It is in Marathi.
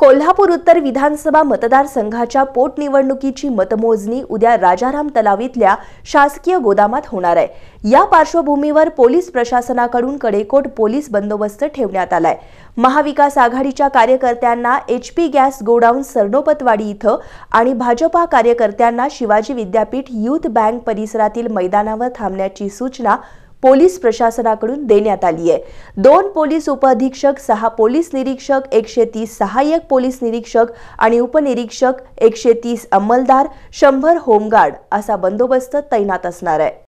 कोल्हापूर उत्तर विधानसभा मतदारसंघाच्या पोटनिवडणुकीची मतमोजणी उद्या राजाराम तलावीतल्या शासकीय गोदामात होणार आहे या पार्श्वभूमीवर पोलीस प्रशासनाकडून कडेकोट पोलीस बंदोबस्त ठेवण्यात आलाय महाविकास आघाडीच्या कार्यकर्त्यांना H P gas godown Sarnopatwadi इथं आणि भाजपा कार्यकर्त्यांना शिवाजी विद्यापीठ युथ बँक परिसरातील मैदानावर थांबण्याची सूचना पोलीस प्रशासनाकडून देण्यात आली आहे दोन पोलीस उपअधीक्षक सहा पोलीस निरीक्षक एकशे तीस सहाय्यक पोलीस निरीक्षक आणि उपनिरीक्षक एकशे तीस अंमलदार शंभर होमगार्ड असा बंदोबस्त तैनात असणार आहे